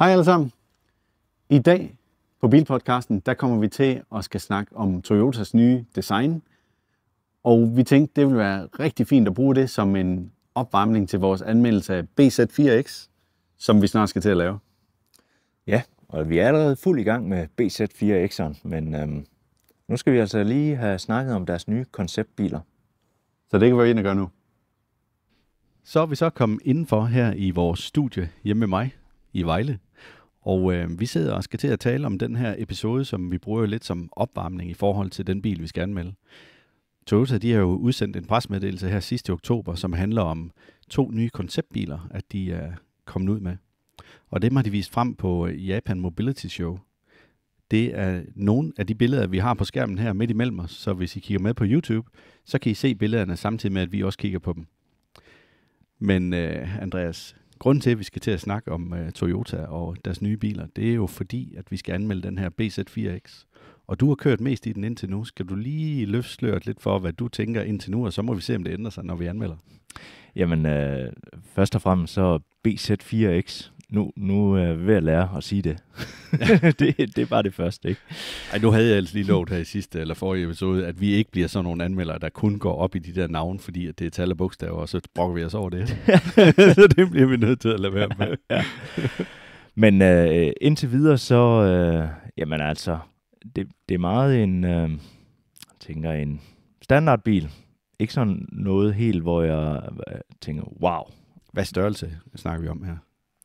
Hej alle sammen. I dag på Bilpodcasten, der kommer vi til at skal snakke om Toyotas nye design. Og vi tænkte, det ville være rigtig fint at bruge det som en opvarmning til vores anmeldelse af BZ4X, som vi snart skal til at lave. Ja, og vi er allerede fuld i gang med BZ4X'eren, men øhm, nu skal vi altså lige have snakket om deres nye konceptbiler. Så det kan vi ind og gøre nu. Så er vi så kommet indenfor her i vores studie hjemme med mig, i Vejle. Og øh, vi sidder og skal til at tale om den her episode, som vi bruger lidt som opvarmning i forhold til den bil, vi skal anmelde. Toyota de har jo udsendt en presmeddelelse her sidste oktober, som handler om to nye konceptbiler, at de er kommet ud med. Og dem har de vist frem på øh, Japan Mobility Show. Det er nogle af de billeder, vi har på skærmen her midt imellem os, så hvis I kigger med på YouTube, så kan I se billederne samtidig med, at vi også kigger på dem. Men øh, Andreas, Grunden til, at vi skal til at snakke om uh, Toyota og deres nye biler, det er jo fordi, at vi skal anmelde den her BZ4X. Og du har kørt mest i den indtil nu. Skal du lige løfte lidt for, hvad du tænker indtil nu, og så må vi se, om det ændrer sig, når vi anmelder? Jamen, øh, først og fremmest så BZ4X nu, nu er jeg ved at lære at sige det. Ja. det, det er bare det første, ikke? Ej, nu havde jeg altså lige lovet her i sidste eller forrige episode, at vi ikke bliver sådan nogle anmeldere, der kun går op i de der navne, fordi at det er tal og bogstaver, og så brokker vi os over det. så det bliver vi nødt til at lade være med. ja. Men øh, indtil videre, så, øh, jamen altså, det, det er meget en, øh, tænker en standardbil. Ikke sådan noget helt, hvor jeg øh, tænker, wow. Hvad størrelse snakker vi om her?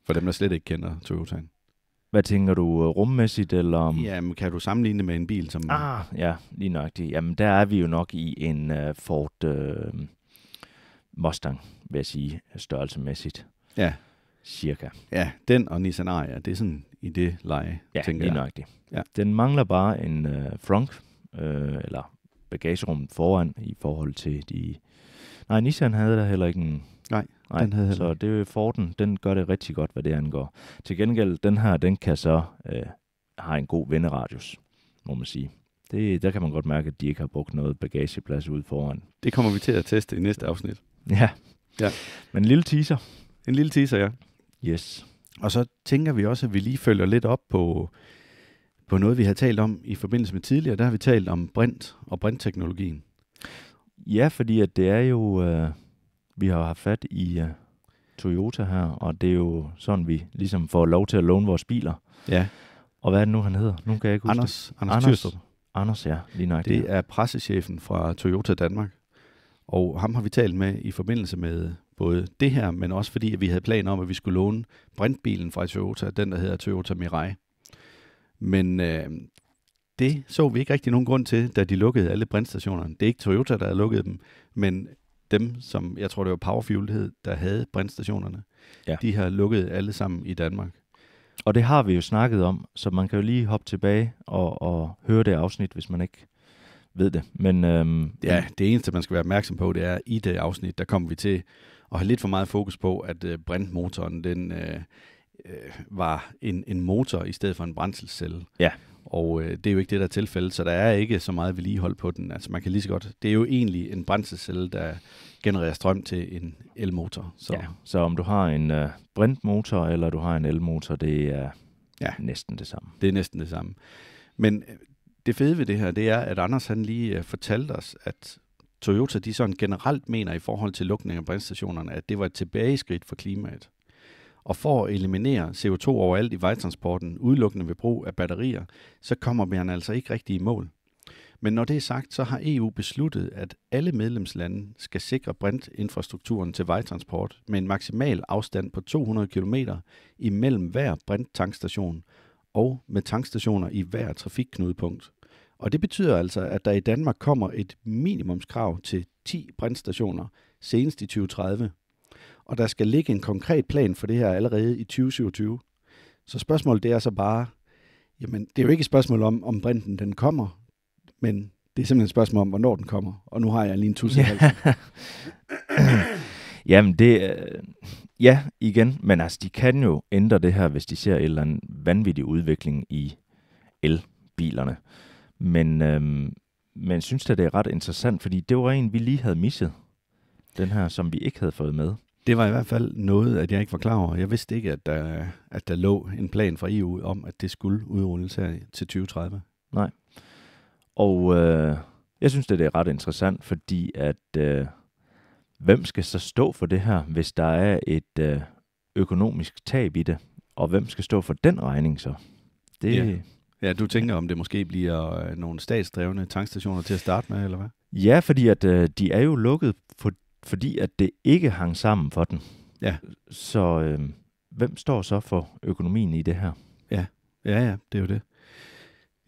For dem, der slet ikke kender Toyotaen. Hvad tænker du øh, rummæssigt? Eller... Jamen, kan du sammenligne det med en bil? Som... Ah, ja, lige nok det. Jamen, der er vi jo nok i en uh, Ford uh, Mustang, vil jeg sige, størrelsemæssigt. Ja. Cirka. Ja, den og Nissan Ariya, det er sådan i det leje, ja, tænker lige jeg. det. Ja, Den mangler bare en uh, frunk, uh, eller bagagerummet foran i forhold til de... Nej, Nissan havde der heller ikke en... Nej. Nej, den havde så det er Forden, den gør det rigtig godt, hvad det angår. Til gengæld, den her, den kan så øh, har en god venderadius, må man sige. Det, der kan man godt mærke, at de ikke har brugt noget bagageplads ude foran. Det kommer vi til at teste i næste afsnit. Ja. ja. Men en lille teaser. En lille teaser, ja. Yes. Og så tænker vi også, at vi lige følger lidt op på, på noget, vi har talt om i forbindelse med tidligere. Der har vi talt om brint og brintteknologien. Ja, fordi at det er jo... Øh vi har haft fat i uh, Toyota her, og det er jo sådan, vi ligesom får lov til at låne vores biler. Ja. Og hvad er det nu, han hedder? Nu kan jeg ikke Anders, huske det. Anders, Anders Thyrstrup. Anders, ja, lige nok. Det er pressechefen fra Toyota Danmark. Og ham har vi talt med i forbindelse med både det her, men også fordi at vi havde planer om, at vi skulle låne brintbilen fra Toyota, den der hedder Toyota Mirai. Men øh, det så vi ikke rigtig nogen grund til, da de lukkede alle brintstationerne. Det er ikke Toyota, der har lukket dem, men dem, som jeg tror, det var Powerfuel, hed, der havde brændstationerne, ja. de har lukket alle sammen i Danmark. Og det har vi jo snakket om, så man kan jo lige hoppe tilbage og, og høre det afsnit, hvis man ikke ved det. Men, øhm, ja, det eneste, man skal være opmærksom på, det er, at i det afsnit, der kommer vi til at have lidt for meget fokus på, at øh, brændmotoren, den øh, øh, var en, en motor i stedet for en brændselscelle. Ja og øh, det er jo ikke det, der er tilfældet, så der er ikke så meget vedligehold på den. Altså man kan lige så godt, det er jo egentlig en brændselscelle, der genererer strøm til en elmotor. Så, ja. så om du har en øh, brintmotor eller du har en elmotor, det er ja. næsten det samme. Det er næsten det samme. Men øh, det fede ved det her, det er, at Anders han lige øh, fortalte os, at Toyota de sådan generelt mener i forhold til lukningen af brændstationerne, at det var et tilbageskridt for klimaet. Og for at eliminere CO2 overalt i vejtransporten udelukkende ved brug af batterier, så kommer man altså ikke rigtig i mål. Men når det er sagt, så har EU besluttet, at alle medlemslande skal sikre brintinfrastrukturen til vejtransport med en maksimal afstand på 200 km imellem hver brinttankstation og med tankstationer i hver trafikknudepunkt. Og det betyder altså, at der i Danmark kommer et minimumskrav til 10 brintstationer senest i 2030 og der skal ligge en konkret plan for det her allerede i 2027. Så spørgsmålet det er så bare, jamen det er jo ikke et spørgsmål om, om brinten den kommer, men det er simpelthen et spørgsmål om, hvornår den kommer. Og nu har jeg lige en tusind ja. Jamen det, øh, ja igen, men altså de kan jo ændre det her, hvis de ser en eller anden vanvittig udvikling i elbilerne. Men, øh, men synes da, det er ret interessant, fordi det var en, vi lige havde misset. Den her, som vi ikke havde fået med. Det var i hvert fald noget, at jeg ikke var klar over. Jeg vidste ikke, at der, at der lå en plan fra EU om, at det skulle udrulles her til 2030. Nej. Og øh, jeg synes, det er ret interessant, fordi at øh, hvem skal så stå for det her, hvis der er et øh, økonomisk tab i det? Og hvem skal stå for den regning så? Det, ja. ja, du tænker, om det måske bliver øh, nogle statsdrevne tankstationer til at starte med, eller hvad? Ja, fordi at øh, de er jo lukket, for fordi at det ikke hang sammen for den. Ja. Så øh, hvem står så for økonomien i det her? Ja, ja, ja, det er jo det.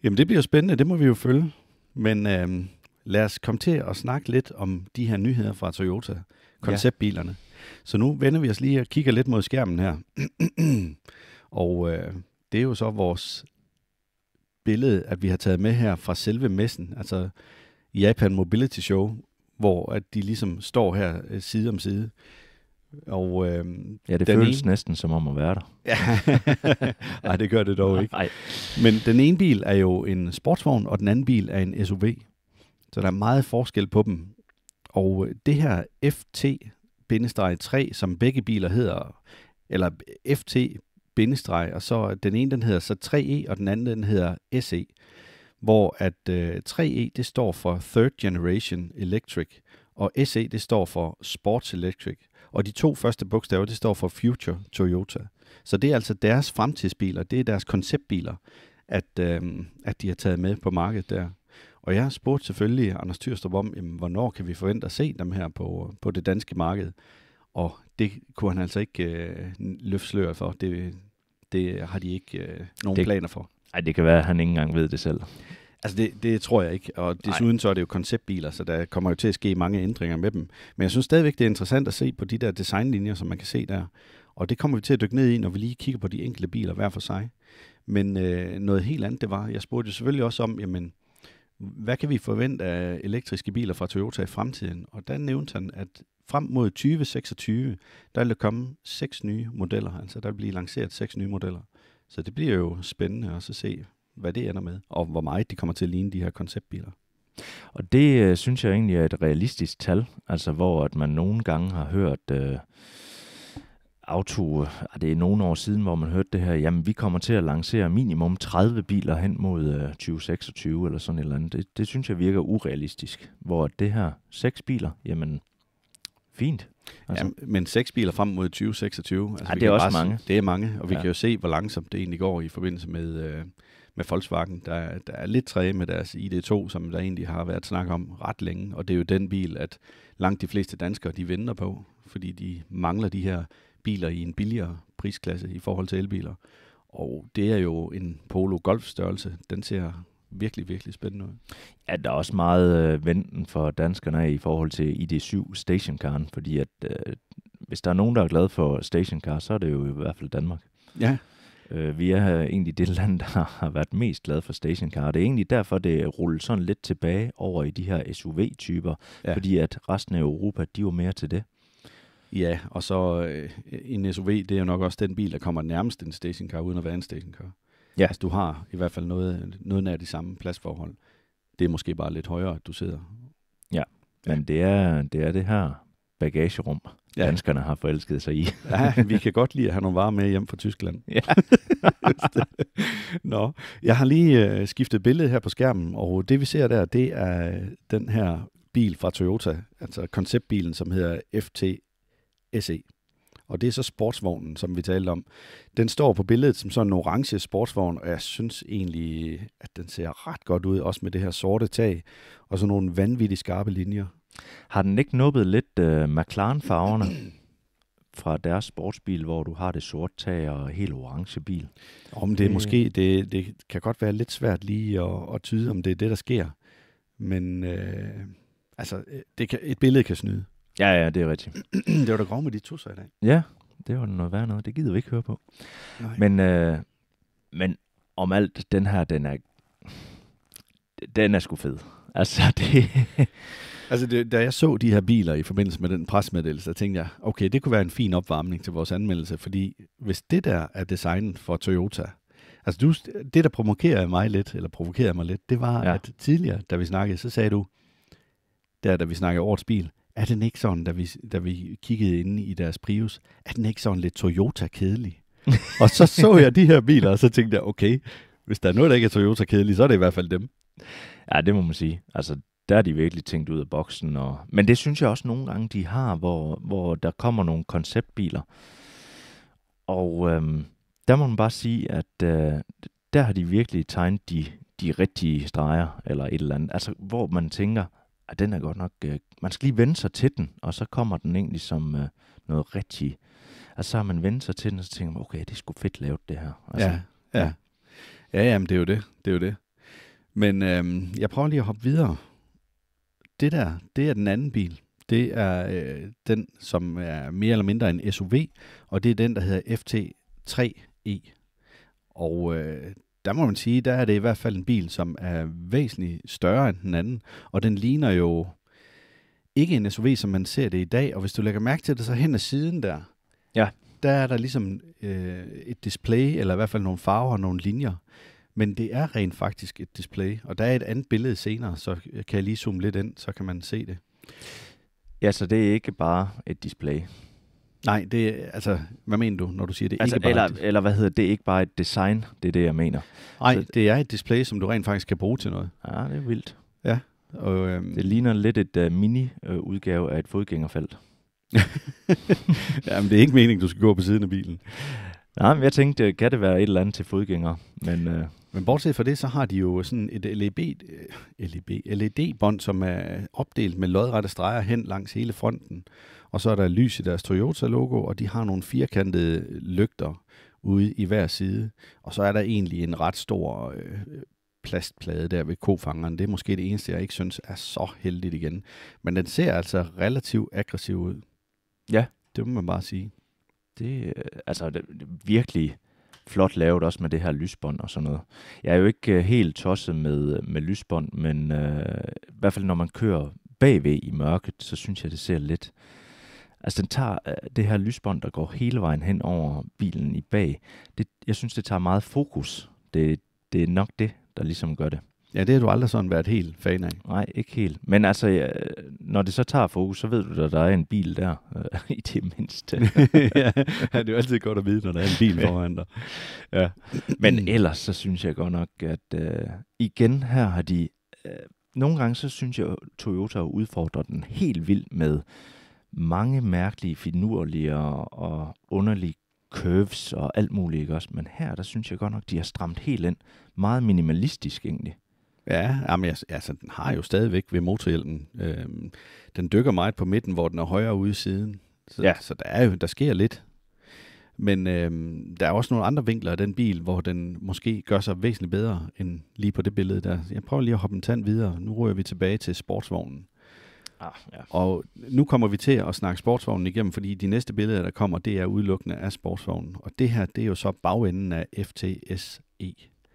Jamen det bliver spændende, det må vi jo følge. Men øh, lad os komme til at snakke lidt om de her nyheder fra Toyota, konceptbilerne. Ja. Så nu vender vi os lige og kigger lidt mod skærmen her. og øh, det er jo så vores billede, at vi har taget med her fra selve messen, altså Japan Mobility Show, hvor at de ligesom står her øh, side om side. Og, øh, ja, det føles ene... næsten som om at være der. Nej, det gør det dog ikke. Nej. Men den ene bil er jo en sportsvogn, og den anden bil er en SUV. Så der er meget forskel på dem. Og øh, det her FT-3, som begge biler hedder, eller FT- og så den ene den hedder så 3E, e, og den anden den hedder SE hvor at øh, 3E e, det står for Third Generation Electric, og SE det står for Sports Electric, og de to første bogstaver det står for Future Toyota. Så det er altså deres fremtidsbiler, det er deres konceptbiler, at, øh, at de har taget med på markedet der. Og jeg spurgte selvfølgelig Anders Thyrstrup om, jamen, hvornår kan vi forvente at se dem her på, på det danske marked. Og det kunne han altså ikke øh, løfte sløret for. Det, det har de ikke øh, nogen det, planer for. Ej, det kan være, at han ikke engang ved det selv. Altså det, det tror jeg ikke, og desuden Ej. så er det jo konceptbiler, så der kommer jo til at ske mange ændringer med dem. Men jeg synes stadigvæk, det er interessant at se på de der designlinjer, som man kan se der. Og det kommer vi til at dykke ned i, når vi lige kigger på de enkelte biler hver for sig. Men øh, noget helt andet det var, jeg spurgte jo selvfølgelig også om, jamen, hvad kan vi forvente af elektriske biler fra Toyota i fremtiden? Og der nævnte han, at frem mod 2026, der vil der komme seks nye modeller, altså der vil blive lanceret seks nye modeller. Så det bliver jo spændende også at se, hvad det ender med, og hvor meget de kommer til at ligne de her konceptbiler. Og det øh, synes jeg egentlig er et realistisk tal, altså hvor at man nogle gange har hørt øh, auto, er ah, det er nogle år siden, hvor man hørte det her, jamen vi kommer til at lancere minimum 30 biler hen mod øh, 2026 eller sådan et eller andet. Det, det synes jeg virker urealistisk, hvor det her seks biler, jamen fint. Altså. Ja, men seks biler frem mod 2026. Altså, ja, det er også bare, mange. Det er mange, og vi ja. kan jo se, hvor langsomt det egentlig går i forbindelse med, øh, med Volkswagen. Der, der er lidt træ med deres ID2, som der egentlig har været snak om ret længe, og det er jo den bil, at langt de fleste danskere, de venter på, fordi de mangler de her biler i en billigere prisklasse i forhold til elbiler. Og det er jo en Polo Golf størrelse. Den ser virkelig, virkelig spændende ud. Ja, der er også meget øh, venten for danskerne i forhold til ID7 stationcaren, fordi at øh, hvis der er nogen, der er glad for stationcar, så er det jo i hvert fald Danmark. Ja. Øh, vi er egentlig det land, der har været mest glad for stationcar. Det er egentlig derfor, det ruller sådan lidt tilbage over i de her SUV-typer, ja. fordi at resten af Europa, de var mere til det. Ja, og så øh, en SUV, det er jo nok også den bil, der kommer nærmest en stationcar, uden at være en stationcar. Ja. Altså, du har i hvert fald noget, noget af de samme pladsforhold. Det er måske bare lidt højere, at du sidder. Ja, ja. men det er, det er det her bagagerum, ja. danskerne har forelsket sig i. ja, vi kan godt lide at have nogle varer med hjem fra Tyskland. Ja. Nå, jeg har lige øh, skiftet billede her på skærmen, og det vi ser der, det er den her bil fra Toyota, altså konceptbilen, som hedder FT SE og det er så sportsvognen, som vi talte om. Den står på billedet som sådan en orange sportsvogn, og jeg synes egentlig, at den ser ret godt ud, også med det her sorte tag, og sådan nogle vanvittigt skarpe linjer. Har den ikke nubbet lidt uh, McLaren-farverne? fra deres sportsbil, hvor du har det sorte tag og helt orange bil. Om det er måske, det, det kan godt være lidt svært lige at, at tyde, om det er det, der sker. Men øh, altså, øh, det kan, et billede kan snyde. Ja, ja, det er rigtigt. det var da grov med de tusser i dag. Ja, det var noget værd noget. Det gider vi ikke høre på. Nej. Men, øh, men om alt, den her, den er, den er sgu fed. Altså, det... altså, det, da jeg så de her biler i forbindelse med den presmeddelelse, så tænkte jeg, okay, det kunne være en fin opvarmning til vores anmeldelse, fordi hvis det der er designet for Toyota, altså du, det, der provokerede mig lidt, eller provokerede mig lidt, det var, ja. at tidligere, da vi snakkede, så sagde du, der da vi snakkede årets bil, er den ikke sådan, da vi, da vi kiggede inde i deres Prius, er den ikke sådan lidt Toyota-kedelig? og så så jeg de her biler, og så tænkte jeg, okay, hvis der er noget, der ikke er Toyota-kedelig, så er det i hvert fald dem. Ja, det må man sige. Altså, der er de virkelig tænkt ud af boksen. Og... Men det synes jeg også nogle gange, de har, hvor, hvor der kommer nogle konceptbiler. Og øhm, der må man bare sige, at øh, der har de virkelig tegnet de, de rigtige streger, eller et eller andet. Altså, hvor man tænker, Ja, ah, den er godt nok... Øh, man skal lige vende sig til den, og så kommer den egentlig som øh, noget rigtig... Altså, så har man vendt sig til den, og så tænker man, okay, det er sgu fedt lavet, det her. Altså, ja, ja. Ja, jamen, det er jo det. Det er jo det. Men øh, jeg prøver lige at hoppe videre. Det der, det er den anden bil. Det er øh, den, som er mere eller mindre en SUV, og det er den, der hedder FT3E. E. Og øh, der må man sige, der er det i hvert fald en bil, som er væsentligt større end den anden, og den ligner jo ikke en SUV, som man ser det i dag, og hvis du lægger mærke til det, så hen ad siden der, ja. der er der ligesom øh, et display, eller i hvert fald nogle farver og nogle linjer, men det er rent faktisk et display, og der er et andet billede senere, så øh, kan jeg lige zoome lidt ind, så kan man se det. Ja, så det er ikke bare et display. Nej, det altså, hvad mener du, når du siger det altså, ikke bare eller, et... eller hvad hedder det, ikke bare et design, det er det, jeg mener. Nej, Så... det er et display, som du rent faktisk kan bruge til noget. Ja, ah, det er vildt. Ja. Og, øhm... Det ligner lidt et uh, øh, mini-udgave øh, af et fodgængerfelt. Jamen, det er ikke meningen, du skal gå på siden af bilen. Nej, men jeg tænkte, øh, kan det være et eller andet til fodgængere? Men, øh... men bortset fra det, så har de jo sådan et LED, LED, LED-bånd, som er opdelt med lodrette streger hen langs hele fronten. Og så er der lys i deres Toyota-logo, og de har nogle firkantede lygter ude i hver side. Og så er der egentlig en ret stor øh, plastplade der ved kofangeren. Det er måske det eneste, jeg ikke synes er så heldigt igen. Men den ser altså relativt aggressiv ud. Ja. Det må man bare sige. Det øh, altså det, virkelig flot lavet også med det her lysbånd og sådan noget. Jeg er jo ikke øh, helt tosset med, øh, med lysbånd, men øh, i hvert fald når man kører bagved i mørket, så synes jeg, det ser lidt Altså, den tager øh, det her lysbånd, der går hele vejen hen over bilen i bag. Det, jeg synes, det tager meget fokus. Det, det er nok det, der ligesom gør det. Ja, det har du aldrig sådan været helt fan af. Nej, ikke helt. Men altså, ja, når det så tager fokus, så ved du, at der er en bil der, øh, i det mindste. ja, det er jo altid godt at vide, når der er en bil foran dig. Ja. Men ellers, så synes jeg godt nok, at øh, igen her har de... Øh, nogle gange, så synes jeg, Toyota udfordrer den helt vildt med mange mærkelige, finurlige og underlige curves og alt muligt, ikke også? Men her, der synes jeg godt nok, de har stramt helt ind. Meget minimalistisk egentlig. Ja, jamen, altså, den har jo stadigvæk ved motorhjelmen. Øhm, den dykker meget på midten, hvor den er højere ude i siden. Så, ja. så der, er jo, der sker lidt. Men øhm, der er også nogle andre vinkler af den bil, hvor den måske gør sig væsentligt bedre end lige på det billede der. Jeg prøver lige at hoppe en tand videre. Nu rører vi tilbage til sportsvognen. Ah, ja. Og nu kommer vi til at snakke sportsvognen igennem, fordi de næste billeder, der kommer, det er udelukkende af sportsvognen. Og det her, det er jo så bagenden af FTSE.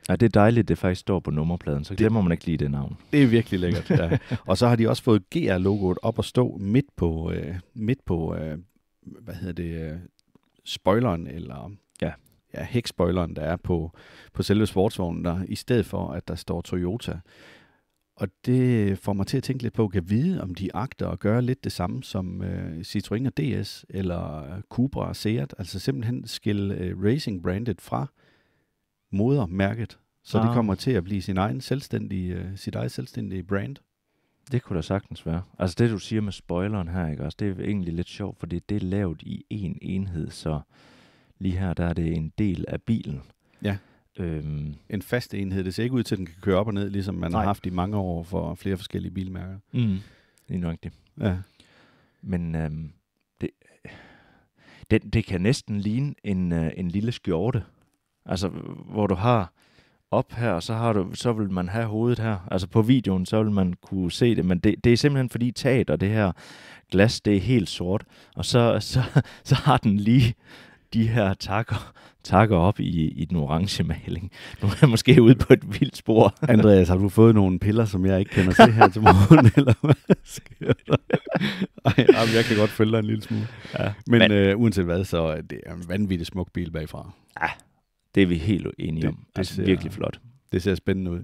Ja, det er dejligt, det faktisk står på nummerpladen, så det, glemmer man ikke lige det navn. Det er virkelig lækkert, ja. og så har de også fået GR-logoet op at stå midt på, øh, midt på øh, hvad hedder det, øh, spoileren, eller ja. Ja, hækspoileren, der er på, på selve sportsvognen, der, i stedet for, at der står Toyota. Og det får mig til at tænke lidt på, at vide, om de agter at gøre lidt det samme som øh, Citroën og DS, eller Cupra og Seat, altså simpelthen skille øh, racing-brandet fra modermærket, så ah. det kommer til at blive sin egen selvstændige, øh, sit eget selvstændige brand. Det kunne da sagtens være. Altså det, du siger med spoileren her, ikke Altså, det er egentlig lidt sjovt, fordi det er lavet i én enhed, så lige her, der er det en del af bilen. Ja. Øhm, en fast enhed. Det ser ikke ud til, at den kan køre op og ned, ligesom man nej. har haft i mange år for flere forskellige bilmærker. Mm. Det er det. Ja. Men øhm, det, det, det kan næsten ligne en, øh, en lille skjorte. Altså, hvor du har op her, så, har du, så vil man have hovedet her. Altså på videoen, så vil man kunne se det, men det, det er simpelthen fordi taget og det her glas, det er helt sort, og så, så, så har den lige de her takker, takker op i, i den orange maling. Nu er jeg måske ude på et vildt spor. Andreas, har du fået nogle piller, som jeg ikke kender til her til morgen, eller hvad sker der? Ej, jeg kan godt følge dig en lille smule. Ja, men men øh, uanset hvad, så er det en vanvittig smuk bil bagfra. Ja, det er vi helt enige om. Det, det altså, ser, virkelig flot. Det ser spændende ud.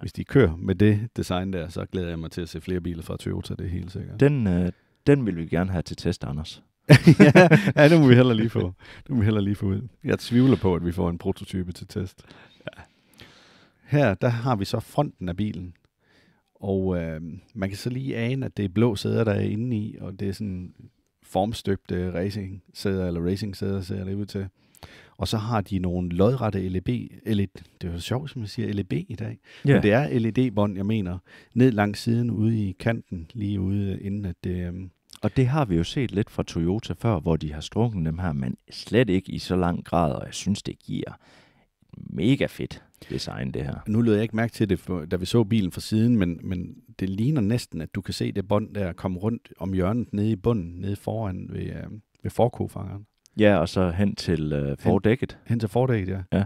Hvis de kører med det design der, så glæder jeg mig til at se flere biler fra Toyota, det er helt sikkert. Den, øh, den vil vi gerne have til test, Anders. ja, det må vi heller lige få. Det må vi heller lige få ud. Jeg tvivler på, at vi får en prototype til test. Ja. Her, der har vi så fronten af bilen. Og øh, man kan så lige ane, at det er blå sæder, der er inde i, og det er sådan formstøbte racing sæder, eller racing sæder, ser det ud til. Og så har de nogle lodrette LED, LED det er jo sjovt, som man siger, LED i dag. Yeah. Men det er LED-bånd, jeg mener, ned langs siden ude i kanten, lige ude inden, at det, øh, og det har vi jo set lidt fra Toyota før, hvor de har strukket dem her, men slet ikke i så lang grad, og jeg synes, det giver mega fedt design, det her. Nu lød jeg ikke mærke til det, for, da vi så bilen fra siden, men, men det ligner næsten, at du kan se det bånd der komme rundt om hjørnet nede i bunden, nede foran ved, øh, ved forkofangeren. Ja, og så hen til øh, fordækket. Hen, hen til fordækket, ja. ja.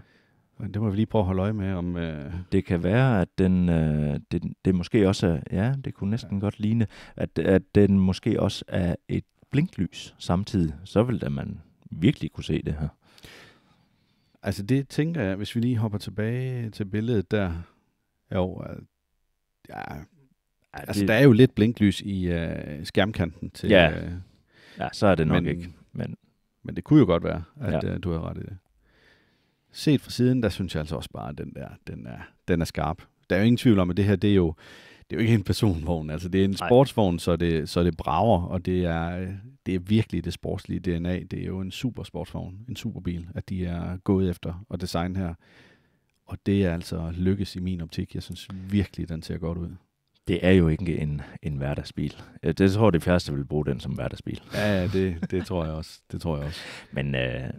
Men Det må vi lige prøve at holde øje med. om. Øh... Det kan være, at den, øh, det, det måske også er, ja, det kunne næsten ja. godt ligne, at, at den måske også er et blinklys samtidig. Så vil da man virkelig kunne se det her. Altså det tænker jeg, hvis vi lige hopper tilbage til billedet der. Jo, øh, ja, altså det... der er jo lidt blinklys i øh, skærmkanten. Til, ja. Øh, ja, så er det nok men, ikke. Men... men det kunne jo godt være, at ja. øh, du har ret i det set fra siden, der synes jeg altså også bare, at den der, den er, den er skarp. Der er jo ingen tvivl om, at det her, det er jo, det er jo ikke en personvogn. Altså, det er en sportsvogn, så det, så det brager, og det er, det er virkelig det sportslige DNA. Det er jo en super sportsvogn, en superbil, at de er gået efter og design her. Og det er altså lykkes i min optik. Jeg synes virkelig, den ser godt ud det er jo ikke en, en hverdagsbil. Øh, jeg, jeg tror, det første vil bruge den som hverdagsbil. Ja, ja det, det tror jeg også. Det tror jeg også. Men, øh,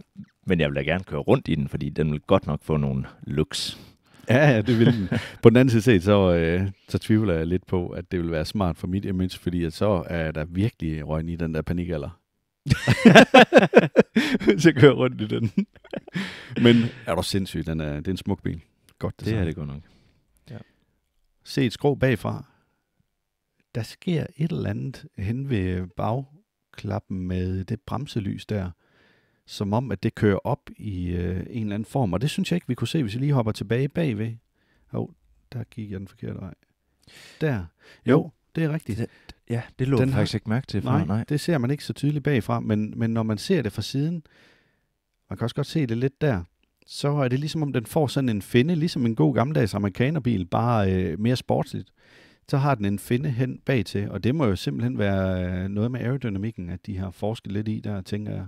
men jeg vil da gerne køre rundt i den, fordi den vil godt nok få nogle looks. Ja, ja, det vil den. På den anden side set, så, øh, så tvivler jeg lidt på, at det vil være smart for mit image, fordi at så er der virkelig røgn i den der panikalder. Hvis jeg kører rundt i den. Men er du sindssyg, den er, det er en smuk bil. Godt det, Det er det godt nok. Ja. Se et skrå bagfra, der sker et eller andet hen ved bagklappen med det bremselys der, som om, at det kører op i øh, en eller anden form. Og det synes jeg ikke, vi kunne se, hvis vi lige hopper tilbage bagved. Jo, oh, der gik jeg den forkerte vej. Der. Jo, jo. det er rigtigt. Det, ja, det lå den faktisk har, ikke mærke til. Nej, nej, det ser man ikke så tydeligt bagfra, men, men når man ser det fra siden, man kan også godt se det lidt der, så er det ligesom om den får sådan en finde, ligesom en god gammeldags amerikanerbil, bare øh, mere sportsligt så har den en finde hen bag til, og det må jo simpelthen være øh, noget med aerodynamikken, at de har forsket lidt i der, tænker jeg.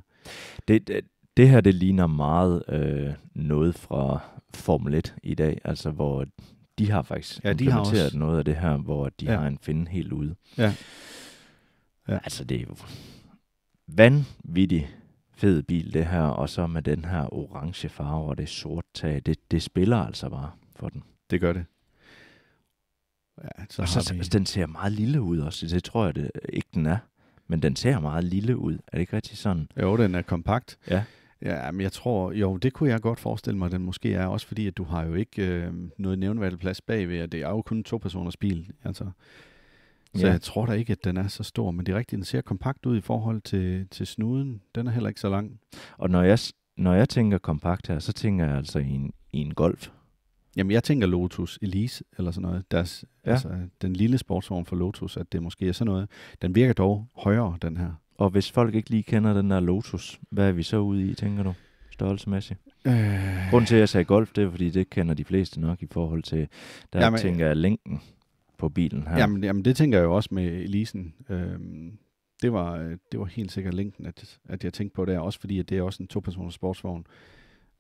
Det, det, det her, det ligner meget øh, noget fra Formel 1 i dag, altså hvor de har faktisk ja, de implementeret har også. noget af det her, hvor de ja. har en finde helt ude. Ja. ja. Altså, det er jo vanvittigt fed bil, det her, og så med den her orange farve og det sort tag, det, det spiller altså bare for den. Det gør det. Ja, så og så, vi... den ser meget lille ud også. Det tror jeg det, ikke, den er. Men den ser meget lille ud. Er det ikke rigtig sådan? Jo, den er kompakt. Ja. Ja, men jeg tror, jo, det kunne jeg godt forestille mig, at den måske er, også fordi, at du har jo ikke øh, noget nævneværdig plads bagved, og det er jo kun to personers bil. Altså. Så ja. jeg tror da ikke, at den er så stor, men det er rigtigt, den ser kompakt ud i forhold til, til snuden. Den er heller ikke så lang. Og når jeg, når jeg tænker kompakt her, så tænker jeg altså i en, i en golf. Jamen, jeg tænker Lotus Elise eller sådan noget. Deres, ja. altså, den lille sportsvogn for Lotus, at det måske er sådan noget. Den virker dog højere, den her. Og hvis folk ikke lige kender den der Lotus, hvad er vi så ude i, tænker du? størrelsemæssigt? Øh... Grunden til, at jeg sagde golf, det er, fordi det kender de fleste nok i forhold til, der jamen, tænker jeg længden på bilen her. Jamen, jamen, det tænker jeg jo også med Elisen. Øhm, det, var, det var helt sikkert længden, at, at jeg tænkte på det, også fordi at det er også en to-personers sportsvogn.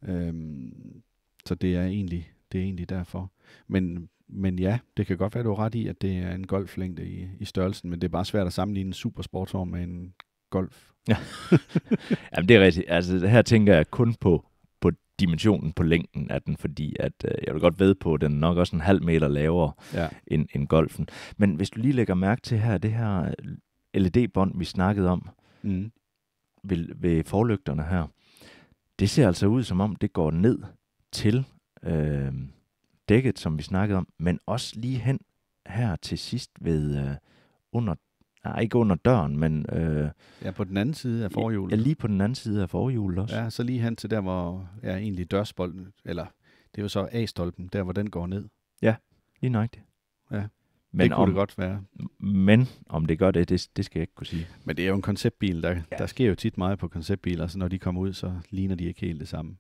Øhm, så det er egentlig det er egentlig derfor. Men, men ja, det kan godt være, du har ret i, at det er en golflængde i, i størrelsen, men det er bare svært at sammenligne en supersportsvogn med en golf. Ja. Jamen, det er rigtigt. Altså, her tænker jeg kun på, på dimensionen på længden af den, fordi at, øh, jeg vil godt ved på, at den er nok også en halv meter lavere ja. end, end golfen. Men hvis du lige lægger mærke til her, det her LED-bånd, vi snakkede om mm. ved, ved forlygterne her, det ser altså ud som om, det går ned til øh, dækket, som vi snakkede om, men også lige hen her til sidst ved øh, under, nej, ikke under døren, men... Øh, ja, på den anden side af forhjulet. Ja, lige på den anden side af forhjulet også. Ja, så lige hen til der, hvor ja, egentlig dørsbolden, eller det er jo så A-stolpen, der hvor den går ned. Ja, lige nøjagtigt. Ja, men det kunne om, det godt være. Men om det gør det, det, det skal jeg ikke kunne sige. Men det er jo en konceptbil, der, ja. der sker jo tit meget på konceptbiler, så når de kommer ud, så ligner de ikke helt det samme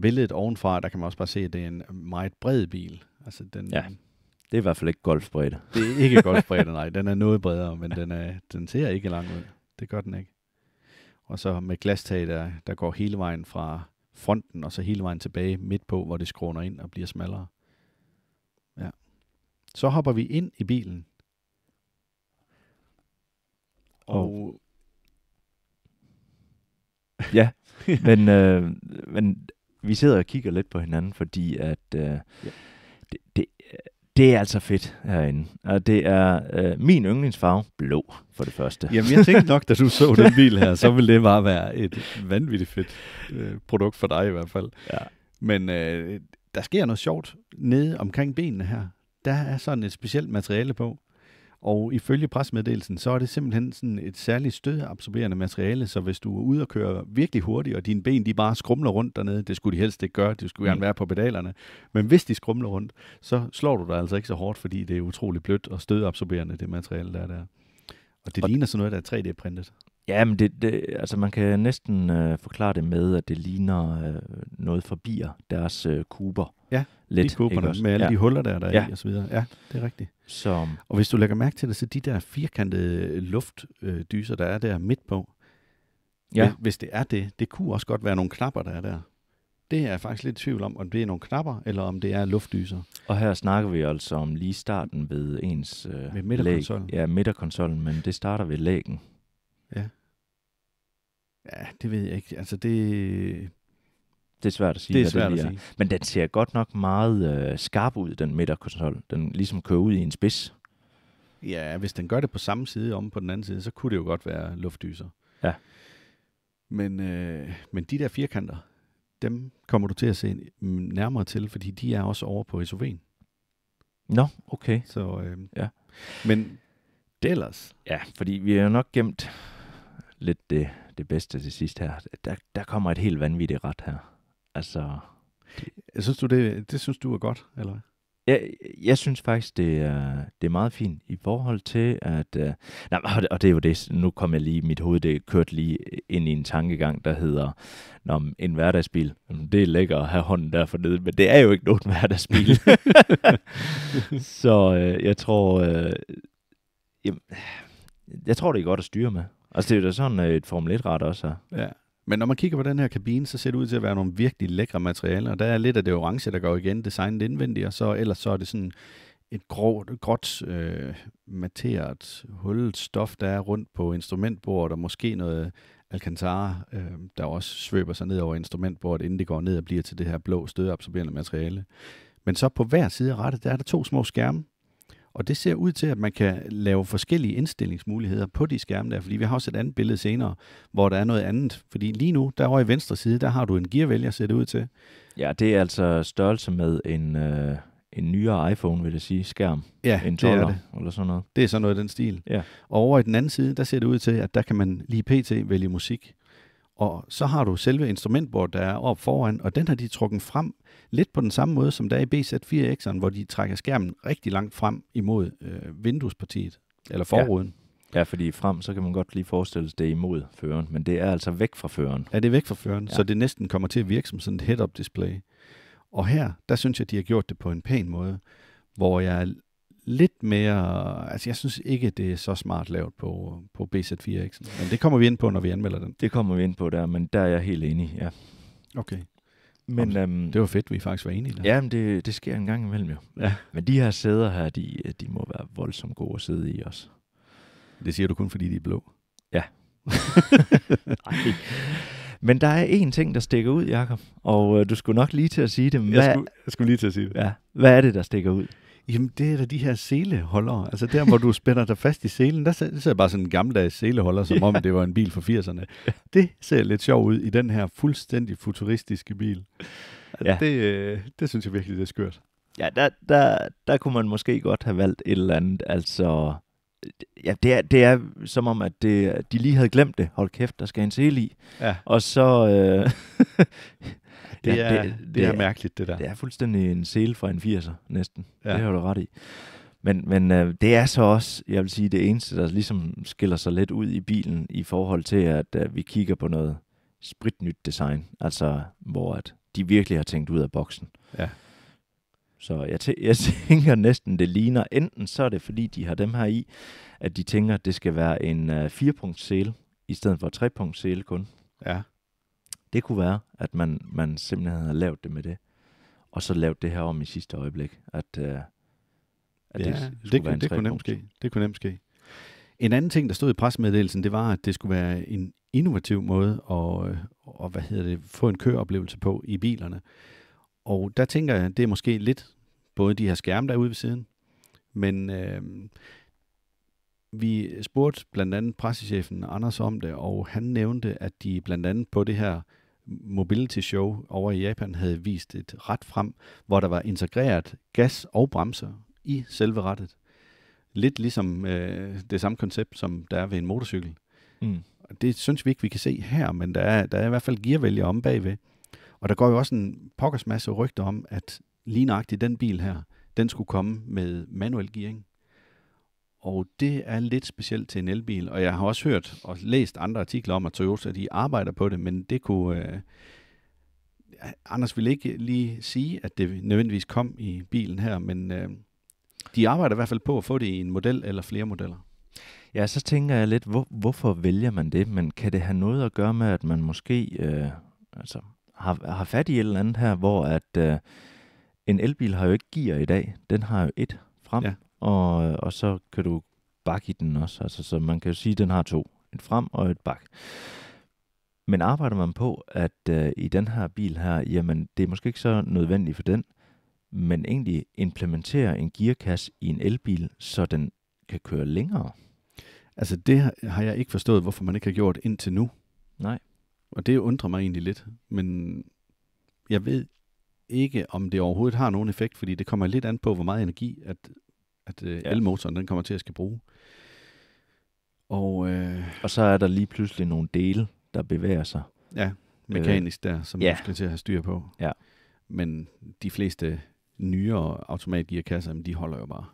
billedet ovenfra, der kan man også bare se, at det er en meget bred bil. Altså, den, ja, det er i hvert fald ikke golfbredde. Det er ikke golfbredde, nej. Den er noget bredere, men den, er, den ser ikke langt ud. Det gør den ikke. Og så med glastag, der, der går hele vejen fra fronten, og så hele vejen tilbage midt på, hvor det skråner ind og bliver smallere. Ja. Så hopper vi ind i bilen. Og... og ja, men, øh, men vi sidder og kigger lidt på hinanden, fordi at øh, ja. det, det, det er altså fedt herinde. Og det er øh, min yndlingsfarve, blå, for det første. Jamen, jeg tænkte nok, da du så den bil her, så ville det bare være et vanvittigt fedt øh, produkt for dig i hvert fald. Ja. Men øh, der sker noget sjovt nede omkring benene her. Der er sådan et specielt materiale på, og ifølge presmeddelelsen, så er det simpelthen sådan et særligt stødabsorberende materiale, så hvis du er ude og køre virkelig hurtigt, og dine ben de bare skrumler rundt dernede, det skulle de helst ikke gøre, det skulle gerne mm. være på pedalerne, men hvis de skrumler rundt, så slår du dig altså ikke så hårdt, fordi det er utrolig blødt og stødabsorberende, det materiale, der er der. Og det og ligner sådan noget, der er 3D-printet. Ja, men det, det, altså man kan næsten øh, forklare det med, at det ligner øh, noget fra bier, deres øh, kuber. Ja, lidt, de kuberne med alle ja. de huller, der, der ja. i og så videre. Ja, det er rigtigt. Så... Og hvis du lægger mærke til det, så de der firkantede øh, luftdyser, øh, der er der midt på, ja. hvis, hvis det er det, det kunne også godt være nogle knapper, der er der. Det er jeg faktisk lidt i tvivl om, om det er nogle knapper, eller om det er luftdyser. Og her snakker vi altså om lige starten ved ens øh, ved midterkonsollen. Læg. Ja, midterkonsollen, men det starter ved lægen. Ja. Ja, det ved jeg ikke. Altså, det... Det er svært at sige. Det er svært det at sige. Men den ser godt nok meget øh, skarp ud, den midterkonsol. Den ligesom kører ud i en spids. Ja, hvis den gør det på samme side om på den anden side, så kunne det jo godt være luftdyser. Ja. Men, øh, men de der firkanter, dem kommer du til at se nærmere til, fordi de er også over på SUV'en. Nå, okay. Så, øh, ja. Men det ellers... Ja, fordi vi har jo nok gemt lidt det, det bedste til sidst her. Der, der kommer et helt vanvittigt ret her. Altså... Det, synes du, det, det synes du er godt, eller jeg, jeg synes faktisk, det er, det er meget fint i forhold til, at... Uh, nej, og det er jo det, nu kom jeg lige, mit hoved det kørte lige ind i en tankegang, der hedder, når en hverdagsbil, mm, det er lækkert at have hånden der for nede, men det er jo ikke nogen hverdagsbil. Så uh, jeg tror... uh, øh, jeg, jeg tror, det er godt at styre med. Altså, det er jo da sådan øh, et Formel 1-ret også Ja. Men når man kigger på den her kabine, så ser det ud til at være nogle virkelig lækre materialer. Der er lidt af det orange, der går igen, designet indvendigt, og så, ellers så er det sådan et grå, gråt, øh, materet, hullet stof, der er rundt på instrumentbordet, og måske noget alcantara, øh, der også svøber sig ned over instrumentbordet, inden det går ned og bliver til det her blå stødeabsorberende materiale. Men så på hver side af rettet, der er der to små skærme, og det ser ud til, at man kan lave forskellige indstillingsmuligheder på de skærme der, fordi vi har også et andet billede senere, hvor der er noget andet. Fordi lige nu, derovre i venstre side, der har du en gearvælger, ser det ud til. Ja, det er altså størrelse med en, øh, en nyere iPhone, vil jeg sige, skærm. Ja, en det er det. eller sådan noget. Det er sådan noget i den stil. Ja. Og over i den anden side, der ser det ud til, at der kan man lige pt. vælge musik og så har du selve instrumentbordet, der er oppe foran, og den har de trukket frem lidt på den samme måde, som der er i BZ4X'eren, hvor de trækker skærmen rigtig langt frem imod øh, vinduespartiet, eller forruden. Ja. ja, fordi frem, så kan man godt lige forestille sig, det er imod føreren, men det er altså væk fra føreren. Ja, det er væk fra føreren, ja. så det næsten kommer til at virke som sådan et head-up display. Og her, der synes jeg, de har gjort det på en pæn måde, hvor jeg lidt mere... Altså, jeg synes ikke, det er så smart lavet på, på bz 4 x Men det kommer vi ind på, når vi anmelder den. Det kommer vi ind på der, men der er jeg helt enig, ja. Okay. Men, øhm, det var fedt, vi faktisk var enige der. men det, det sker en gang imellem jo. Ja. Men de her sæder her, de, de må være voldsomt gode at sidde i også. Det siger du kun, fordi de er blå? Ja. men der er én ting, der stikker ud, Jakob. Og øh, du skulle nok lige til at sige det. Men jeg, hvad, skulle, jeg skulle lige til at sige det. Ja. Hvad er det, der stikker ud? Jamen, det er da de her seleholdere. Altså der, hvor du spænder dig fast i selen, der ser, ser bare sådan en gammeldags seleholder, som ja. om det var en bil fra 80'erne. Det ser lidt sjovt ud i den her fuldstændig futuristiske bil. Altså, ja. Det, øh, det synes jeg virkelig, det er skørt. Ja, der, der, der kunne man måske godt have valgt et eller andet. Altså, ja, det er, det er som om, at det, de lige havde glemt det. Hold kæft, der skal en sele i. Ja. Og så, øh, Det, ja, er, det, det, det er, er mærkeligt, det der. Det er fuldstændig en sale fra en 80'er, næsten. Ja. Det har du ret i. Men, men øh, det er så også, jeg vil sige, det eneste, der ligesom skiller sig lidt ud i bilen i forhold til, at øh, vi kigger på noget spritnyt design, altså hvor at de virkelig har tænkt ud af boksen. Ja. Så jeg, tæ- jeg tænker næsten, det ligner. Enten så er det, fordi de har dem her i, at de tænker, at det skal være en øh, 4-punkts i stedet for 3-punkts kun. Ja. Det kunne være, at man, man simpelthen havde lavet det med det, og så lavet det her om i sidste øjeblik, at, øh, at ja, det, det, kunne, det kunne nemt ske. Det kunne nemt ske. En anden ting, der stod i presmeddelelsen, det var, at det skulle være en innovativ måde at øh, og, hvad hedder det, få en køreoplevelse på i bilerne. Og der tænker jeg, at det er måske lidt både de her skærme derude ved siden, men øh, vi spurgte blandt andet pressechefen Anders om det, og han nævnte, at de blandt andet på det her Mobility Show over i Japan havde vist et ret frem, hvor der var integreret gas og bremser i selve rettet. Lidt ligesom øh, det samme koncept, som der er ved en motorcykel. Mm. Det synes vi ikke, vi kan se her, men der er, der er i hvert fald gearvælger om bagved. Og der går jo også en pokkers masse rygter om, at lige nøjagtigt den bil her, den skulle komme med manuel gearing og det er lidt specielt til en elbil, og jeg har også hørt og læst andre artikler om, at Toyota de arbejder på det, men det kunne... Øh, Anders ville ikke lige sige, at det nødvendigvis kom i bilen her, men øh, de arbejder i hvert fald på at få det i en model eller flere modeller. Ja, så tænker jeg lidt, hvor, hvorfor vælger man det? Men kan det have noget at gøre med, at man måske øh, altså, har, har fat i et eller andet her, hvor at øh, en elbil har jo ikke gear i dag. Den har jo et frem. Ja og, og så kan du bak i den også. Altså, så man kan jo sige, at den har to. Et frem og et bak. Men arbejder man på, at øh, i den her bil her, jamen det er måske ikke så nødvendigt for den, men egentlig implementere en gearkasse i en elbil, så den kan køre længere. Altså det har jeg ikke forstået, hvorfor man ikke har gjort indtil nu. Nej. Og det undrer mig egentlig lidt, men jeg ved ikke, om det overhovedet har nogen effekt, fordi det kommer lidt an på, hvor meget energi, at at øh, ja. elmotoren den kommer til at skal bruge. Og, øh, og så er der lige pludselig nogle dele, der bevæger sig. Ja, øh, mekanisk der, som ja. du skal til at have styr på. Ja. Men de fleste nyere automatgearkasser, de holder jo bare.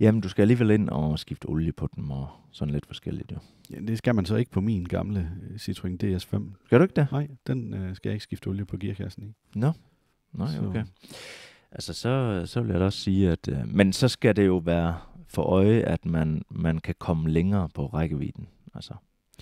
Jamen, du skal alligevel ind og skifte olie på dem og sådan lidt forskelligt jo. Ja, det skal man så ikke på min gamle øh, Citroën DS5. Skal du ikke det? Nej, den øh, skal jeg ikke skifte olie på gearkassen i. Nå, nej, okay. Så altså så, så vil jeg da også sige, at... Øh, men så skal det jo være for øje, at man, man kan komme længere på rækkevidden. Altså,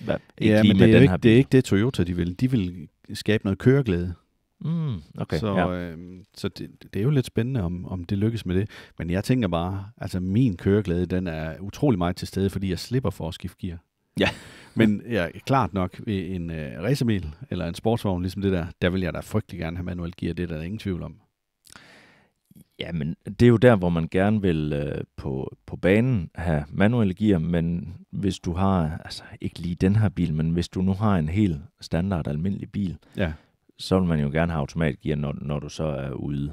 hvad, ikke ja, men det er, den ikke, her det er ikke det, Toyota de vil. De vil skabe noget køreglæde. Mm, okay, så ja. øh, så det, det er jo lidt spændende, om, om det lykkes med det. Men jeg tænker bare, altså min køreglæde, den er utrolig meget til stede, fordi jeg slipper for at skifte gear. Ja. Men ja, klart nok, en øh, racerbil eller en sportsvogn, ligesom det der, der vil jeg da frygtelig gerne have manuel gear, det er der ingen tvivl om. Jamen, det er jo der, hvor man gerne vil øh, på, på banen have manuelle gear, men hvis du har, altså ikke lige den her bil, men hvis du nu har en helt standard almindelig bil, ja. så vil man jo gerne have automatgear, når, når du så er ude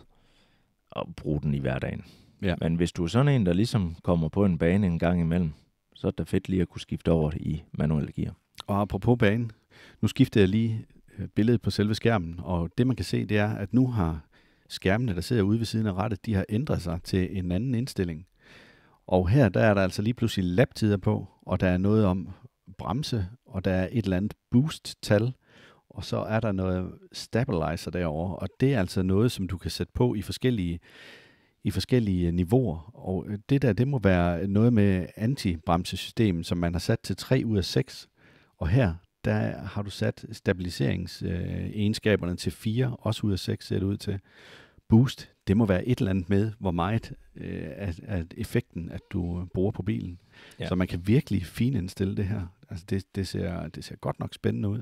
og bruge den i hverdagen. Ja. Men hvis du er sådan en, der ligesom kommer på en bane en gang imellem, så er det fedt lige at kunne skifte over i manuelle gear. Og apropos banen, nu skifter jeg lige øh, billedet på selve skærmen, og det man kan se, det er, at nu har skærmene, der sidder ude ved siden af rattet, de har ændret sig til en anden indstilling. Og her der er der altså lige pludselig laptider på, og der er noget om bremse, og der er et eller andet boost-tal, og så er der noget stabilizer derover, og det er altså noget, som du kan sætte på i forskellige i forskellige øh, niveauer, og øh, det der, det må være noget med antibremsesystemet, som man har sat til 3 ud af 6, og her, der har du sat stabiliseringsegenskaberne til 4, også ud af 6 ser det ud til. Boost, det må være et eller andet med, hvor meget øh, at, at effekten, at du bruger på bilen. Ja. Så man kan virkelig finindstille det her. Altså det, det, ser, det ser godt nok spændende ud.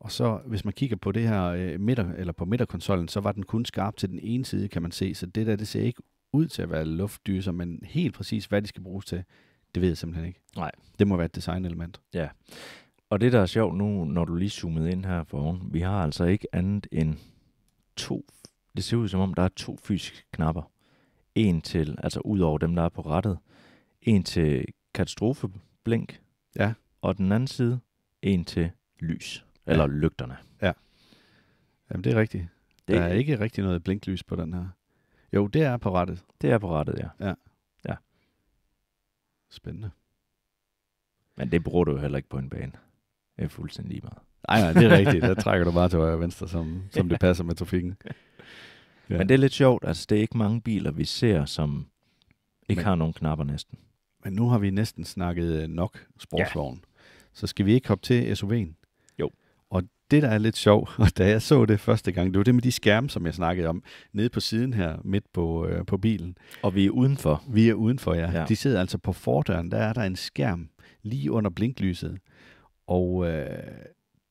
Og så, hvis man kigger på det her øh, midter, eller på midterkonsollen, så var den kun skarp til den ene side, kan man se. Så det der, det ser ikke ud til at være luftdyser, men helt præcis, hvad de skal bruges til, det ved jeg simpelthen ikke. Nej. Det må være et designelement. Ja. Og det, der er sjovt nu, når du lige zoomede ind her for vi har altså ikke andet end to, det ser ud som om, der er to fysiske knapper. En til, altså ud over dem, der er på rettet, en til katastrofeblink, ja. og den anden side, en til lys, eller ja. lygterne. Ja. Jamen, det er rigtigt. Det Der er ikke rigtig noget blinklys på den her. Jo, det er på rettet. Det er på rettet, ja. Ja. ja. Spændende. Men det bruger du jo heller ikke på en bane. Det er fuldstændig lige meget. Nej, nej, det er rigtigt. Der trækker du bare til højre og venstre, som, som det passer med trafikken. Ja. Men det er lidt sjovt, altså det er ikke mange biler, vi ser, som ikke men, har nogen knapper næsten. Men nu har vi næsten snakket øh, nok sportsvogn. Ja. Så skal vi ikke hoppe til SUV'en? Jo. Og det, der er lidt sjovt, og da jeg så det første gang, det var det med de skærme, som jeg snakkede om, nede på siden her, midt på, øh, på bilen. Og vi er udenfor. Vi er udenfor, ja. ja. De sidder altså på fordøren, der er der en skærm lige under blinklyset og øh,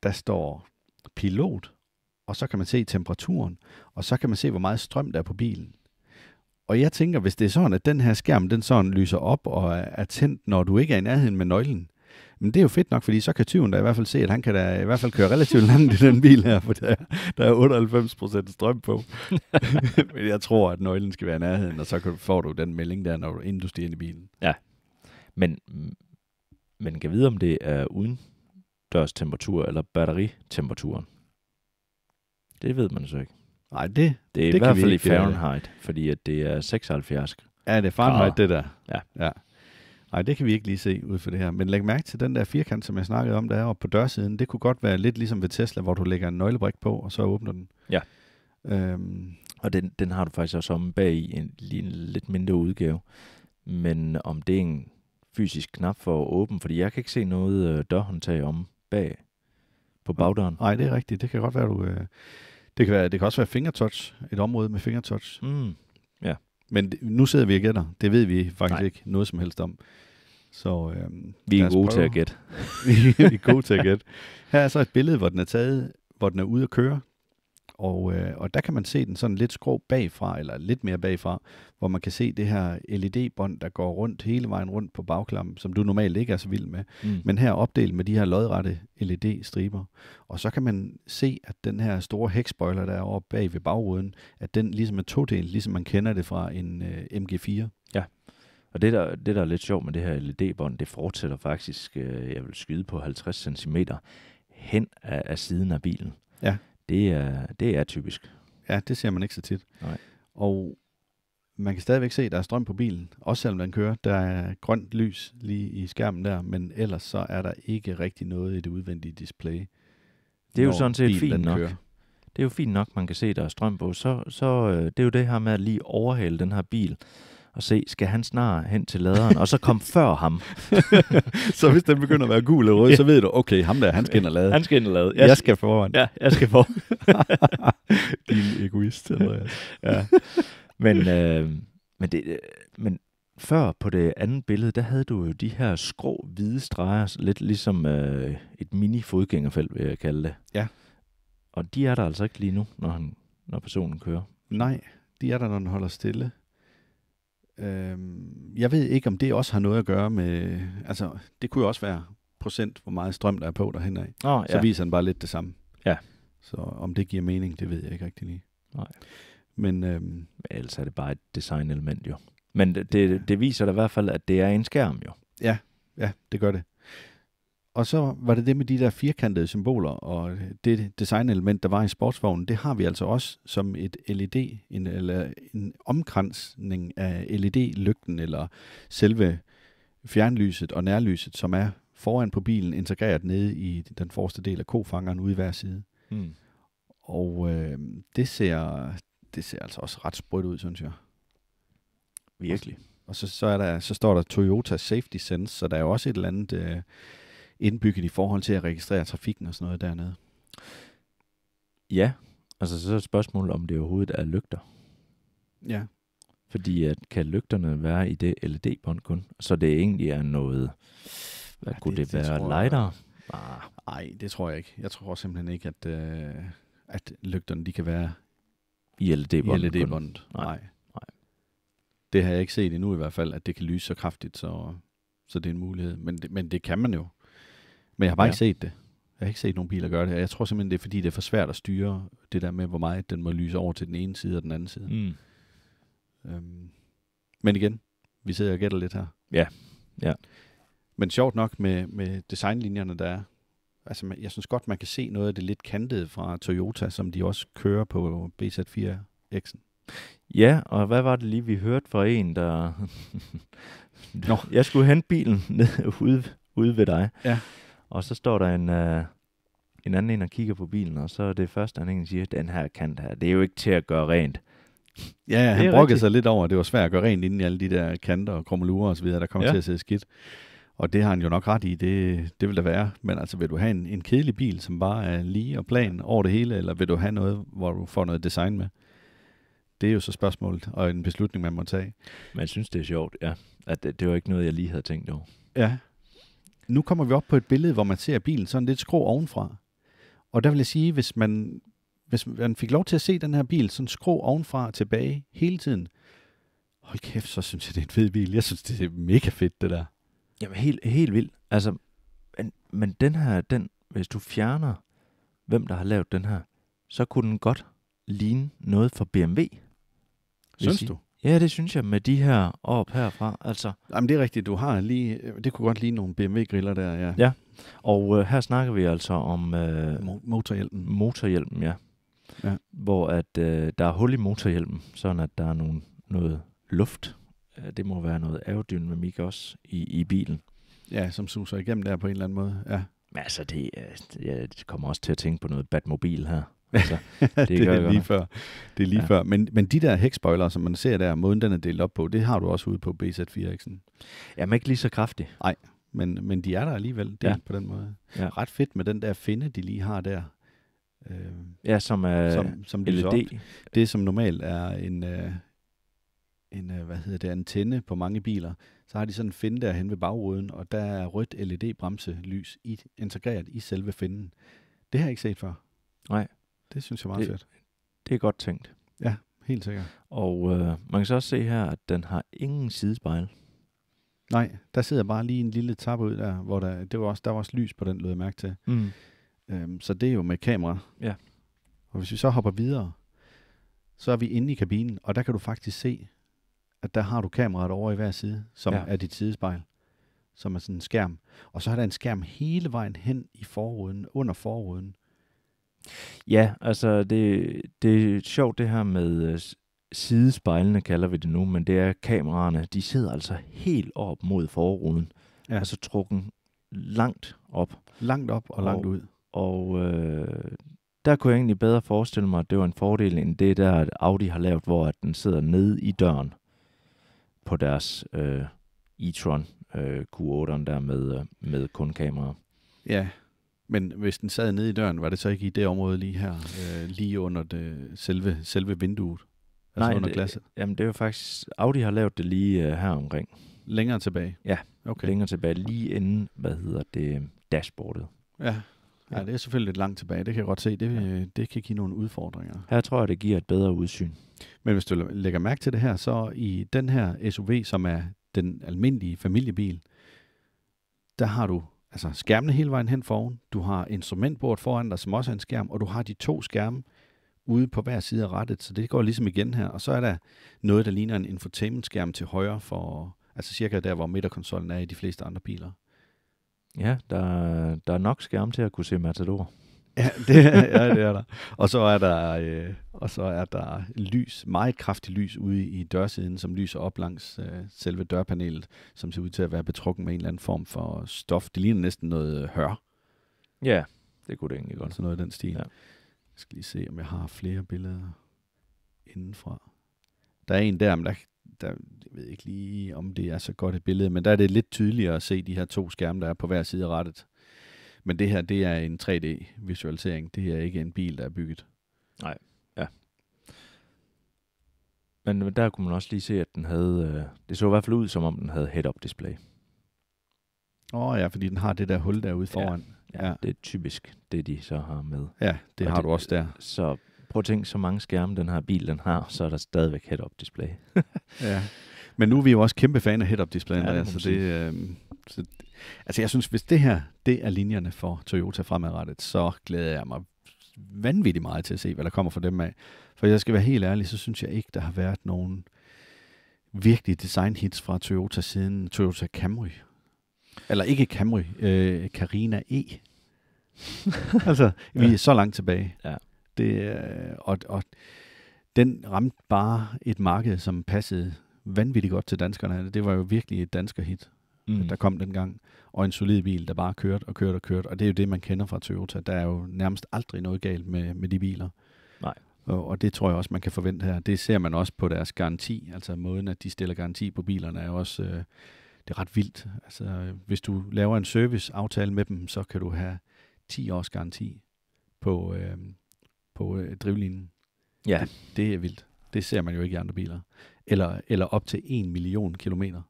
der står pilot, og så kan man se temperaturen, og så kan man se, hvor meget strøm der er på bilen. Og jeg tænker, hvis det er sådan, at den her skærm, den sådan lyser op og er tændt, når du ikke er i nærheden med nøglen, men det er jo fedt nok, fordi så kan tyven da i hvert fald se, at han kan da i hvert fald køre relativt langt i den bil her, for der, er 98% strøm på. Men jeg tror, at nøglen skal være i nærheden, og så får du den melding der, når du, inden du stiger ind i bilen. Ja, men, men kan vide, om det er uden temperatur eller batteritemperaturen. Det ved man så ikke. Nej, det Det er det i hvert fald i øh, Fahrenheit, fordi at det er 76. Ja, det er Fahrenheit, det der. Ja. ja. Nej, det kan vi ikke lige se ud for det her. Men læg mærke til den der firkant, som jeg snakkede om, der er oppe på dørsiden. Det kunne godt være lidt ligesom ved Tesla, hvor du lægger en nøglebrik på, og så åbner den. Ja. Øhm. Og den, den har du faktisk også omme bag i en, en lidt mindre udgave. Men om det er en fysisk knap for at åbne, fordi jeg kan ikke se noget øh, dørhåndtag om bag på bagdøren. Nej, det er rigtigt. Det kan godt være, du... Øh, det, kan være, det kan også være fingertouch, et område med fingertouch. Mm. Ja. Men nu sidder vi og gætter. Det ved vi faktisk Nej. ikke noget som helst om. Så, øhm, vi er gode til at gætte. vi er gode til at gætte. Her er så et billede, hvor den er taget, hvor den er ude at køre. Og, øh, og der kan man se den sådan lidt skrå bagfra, eller lidt mere bagfra, hvor man kan se det her LED-bånd, der går rundt hele vejen rundt på bagklammen, som du normalt ikke er så vild med, mm. men her opdelt med de her lodrette LED-striber. Og så kan man se, at den her store hækspoiler, der er oppe bag ved bagruden, at den ligesom er todelt, ligesom man kender det fra en øh, MG4. Ja. Og det der, det, der er lidt sjovt med det her LED-bånd, det fortsætter faktisk, øh, jeg vil skyde på 50 cm hen af, af siden af bilen. Ja det er, det er typisk. Ja, det ser man ikke så tit. Nej. Og man kan stadigvæk se, at der er strøm på bilen, også selvom den kører. Der er grønt lys lige i skærmen der, men ellers så er der ikke rigtig noget i det udvendige display. Det er jo sådan set fint nok. Kører. Det er jo fint nok, man kan se, at der er strøm på. Så, så øh, det er jo det her med at lige overhale den her bil og se, skal han snart hen til laderen, og så kom før ham. så hvis den begynder at være gul eller rød, ja. så ved du, okay, ham der, han skal ind og lade. Han skal ind og lade. Jeg, jeg skal foran. Ja, jeg skal foran. Din egoist, hvad? ja. Men, øh, men, det, øh, men før på det andet billede, der havde du jo de her skrå hvide streger, lidt ligesom øh, et mini fodgængerfelt, vil jeg kalde det. Ja. Og de er der altså ikke lige nu, når, han, når personen kører. Nej, de er der, når den holder stille. Øh, jeg ved ikke, om det også har noget at gøre med... Altså, det kunne jo også være procent, hvor meget strøm der er på derhen af. Oh, ja. Så viser den bare lidt det samme. Ja. Så om det giver mening, det ved jeg ikke rigtig lige. Nej. Men, øhm, Men ellers er det bare et designelement jo. Men det, det, ja. det viser da i hvert fald, at det er en skærm jo. Ja, ja, det gør det. Og så var det det med de der firkantede symboler, og det designelement, der var i sportsvognen, det har vi altså også som et LED, en, eller en omkransning af LED-lygten, eller selve fjernlyset og nærlyset, som er foran på bilen, integreret nede i den forreste del af kofangeren ude i hver side. Mm. Og øh, det, ser, det ser altså også ret sprødt ud, synes jeg. Virkelig. Og så, så, er der, så står der Toyota Safety Sense, så der er jo også et eller andet... Øh, indbygget i forhold til at registrere trafikken og sådan noget dernede. Ja, altså så er et spørgsmål, om det overhovedet er lygter. Ja. Fordi at kan lygterne være i det LED-bånd kun? Så det egentlig er noget... Hvad ja, kunne det, det være? Det lighter? Nej, det tror jeg ikke. Jeg tror simpelthen ikke, at, øh, at lygterne de kan være i LED-båndet. LED Nej. Nej. Nej. Det har jeg ikke set endnu i hvert fald, at det kan lyse så kraftigt, så, så det er en mulighed. Men det, men det kan man jo. Men jeg har bare ja. ikke set det. Jeg har ikke set nogen biler gøre det. Jeg tror simpelthen, det er fordi, det er for svært at styre det der med, hvor meget den må lyse over til den ene side og den anden side. Mm. Øhm, men igen, vi sidder og gætter lidt her. Ja. ja. Men sjovt nok med, med designlinjerne, der er. Altså, jeg synes godt, man kan se noget af det lidt kantede fra Toyota, som de også kører på BZ4X'en. Ja, og hvad var det lige, vi hørte fra en, der... Nå. Jeg skulle hente bilen ude, ude ved dig. Ja. Og så står der en, øh, en anden en der kigger på bilen, og så er det første, han egentlig siger, den her kant her, det er jo ikke til at gøre rent. Ja, ja han brokkede sig lidt over, at det var svært at gøre rent inden i alle de der kanter og krummelure og så videre, der kom ja. til at se skidt. Og det har han jo nok ret i, det, det vil der være. Men altså, vil du have en, en kedelig bil, som bare er lige og plan over det hele, eller vil du have noget, hvor du får noget design med? Det er jo så spørgsmålet, og en beslutning, man må tage. Man synes, det er sjovt, ja. At det, det var ikke noget, jeg lige havde tænkt over. Ja, nu kommer vi op på et billede, hvor man ser bilen sådan lidt skrå ovenfra. Og der vil jeg sige, hvis man, hvis man fik lov til at se den her bil sådan skrå ovenfra og tilbage hele tiden, hold kæft, så synes jeg, det er en fed bil. Jeg synes, det er mega fedt, det der. Jamen, helt, helt vildt. Altså, men, men den her, den, hvis du fjerner, hvem der har lavet den her, så kunne den godt ligne noget fra BMW. Synes du? Ja, det synes jeg med de her op herfra. Altså. Jamen det er rigtigt, du har lige, øh, det kunne godt lige nogle BMW-griller der, ja. Ja, og øh, her snakker vi altså om... Øh, Mo- motorhjelmen. Motorhjelmen, ja. ja. Hvor at øh, der er hul i motorhjelmen, sådan at der er nogle, noget luft. Det må være noget aerodynamik også i, i bilen. Ja, som suser igennem der på en eller anden måde, ja. Men altså, det, jeg kommer også til at tænke på noget Batmobil her. Altså, det, det, er lige før. det er lige ja. før. Men, men de der hækspoilere, som man ser der, måden den er delt op på, det har du også ude på BZ4X'en. Jamen ikke lige så kraftig. Nej, men, men de er der alligevel delt ja. på den måde. Ja. Ret fedt med den der finde, de lige har der. Øh, ja, som er som, som LED. E op. Det, som normalt er en, øh, en, øh, hvad hedder det, antenne på mange biler, så har de sådan en finde der hen ved bagruden, og der er rødt LED-bremselys i, integreret i selve finden. Det har jeg ikke set før. Nej. Det synes jeg er meget det, fedt. Det er godt tænkt. Ja, helt sikkert. Og øh, man kan så også se her, at den har ingen sidespejl. Nej, der sidder bare lige en lille tap ud der, hvor der, det var også, der var også lys på den, lød jeg mærke til. Mm. Øhm, så det er jo med kamera. Ja. Og hvis vi så hopper videre, så er vi inde i kabinen, og der kan du faktisk se, at der har du kameraet over i hver side, som ja. er dit sidespejl, som er sådan en skærm. Og så er der en skærm hele vejen hen i forruden, under forruden, Ja, altså det, det er sjovt det her med øh, sidespejlene, kalder vi det nu, men det er kameraerne, de sidder altså helt op mod forruden. Ja. Altså trukken langt op. Langt op og, og langt ud. Og øh, der kunne jeg egentlig bedre forestille mig, at det var en fordel end det der, at Audi har lavet, hvor at den sidder nede i døren på deres øh, e-tron øh, Q8'eren der med, øh, med kun kamera. Ja, men hvis den sad nede i døren, var det så ikke i det område lige her, øh, lige under det, selve, selve vinduet? Altså Nej, under glasset? Det, jamen det er jo faktisk, Audi har lavet det lige øh, her omkring. Længere tilbage? Ja, okay. længere tilbage, lige inden, hvad hedder det, dashboardet. Ja. Ja, det er selvfølgelig lidt langt tilbage, det kan jeg godt se. Det, ja. Øh, det kan give nogle udfordringer. Her tror jeg, det giver et bedre udsyn. Men hvis du lægger mærke til det her, så i den her SUV, som er den almindelige familiebil, der har du altså skærmene hele vejen hen foran, du har instrumentbordet foran dig, som også er en skærm, og du har de to skærme ude på hver side af rettet, så det går ligesom igen her. Og så er der noget, der ligner en infotainment-skærm til højre for, altså cirka der, hvor midterkonsollen er i de fleste andre biler. Ja, der, der er nok skærm til at kunne se Matador. Ja, det, ja, det er der. Og så er der, øh, og så er der lys, meget kraftigt lys ude i dørsiden, som lyser op langs øh, selve dørpanelet, som ser ud til at være betrukket med en eller anden form for stof. Det ligner næsten noget øh, hør. Ja, det kunne det egentlig godt. Sådan noget i den stil. Ja. Jeg skal lige se, om jeg har flere billeder indenfra. Der er en der, men der, der, jeg ved ikke lige, om det er så godt et billede, men der er det lidt tydeligere at se de her to skærme, der er på hver side af rettet. Men det her, det er en 3D-visualisering. Det her er ikke en bil, der er bygget. Nej, ja. Men der kunne man også lige se, at den havde... Øh, det så i hvert fald ud, som om den havde head-up display. Åh oh, ja, fordi den har det der hul derude foran. Ja, ja, det er typisk det, de så har med. Ja, det og har det, du også der. Så prøv at tænke, så mange skærme den her bil den har, så er der stadigvæk head-up display. ja. Men nu er vi jo også kæmpe fan af head-up displayen, ja, det det, øh, så Altså jeg synes, hvis det her, det er linjerne for Toyota fremadrettet, så glæder jeg mig vanvittigt meget til at se, hvad der kommer fra dem af. For jeg skal være helt ærlig, så synes jeg ikke, der har været nogen virkelig design hits fra Toyota siden Toyota Camry. Eller ikke Camry, øh, Carina E. altså, vi ja. er så langt tilbage. Ja. Det, øh, og, og den ramte bare et marked, som passede vanvittigt godt til danskerne. Det var jo virkelig et dansker hit mm. der kom dengang, og en solid bil, der bare kørte og kørte og kørte. Og det er jo det, man kender fra Toyota. Der er jo nærmest aldrig noget galt med, med de biler. Nej. Og, og det tror jeg også, man kan forvente her. Det ser man også på deres garanti. Altså måden, at de stiller garanti på bilerne, er jo også... Øh, det er ret vildt. Altså, hvis du laver en serviceaftale med dem, så kan du have 10 års garanti på, øh, på øh, drivlinjen. Ja. Det, det er vildt. Det ser man jo ikke i andre biler. Eller, eller op til 1 million kilometer.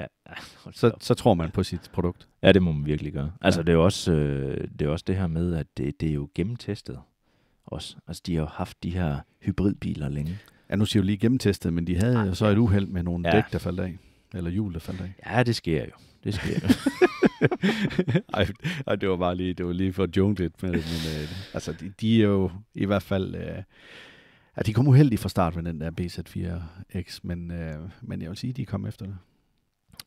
Ja. Så, så tror man på sit produkt. Ja, det må man virkelig gøre. Altså, ja. det, er også, øh, det er også det her med, at det, det er jo gennemtestet også. Altså, de har jo haft de her hybridbiler længe. Ja, nu siger jeg jo lige gennemtestet, men de havde jo så et uheld med nogle ja. dæk, der faldt af. Eller hjul, der faldt af. Ja, det sker jo. Det sker jo. ej, ej, det var bare lige, det var lige for at lidt med det, men øh, altså, de, de er jo i hvert fald... Øh, Ja, de kom uheldige fra start med den der BZ4X, men, øh, men jeg vil sige, de kom efter det.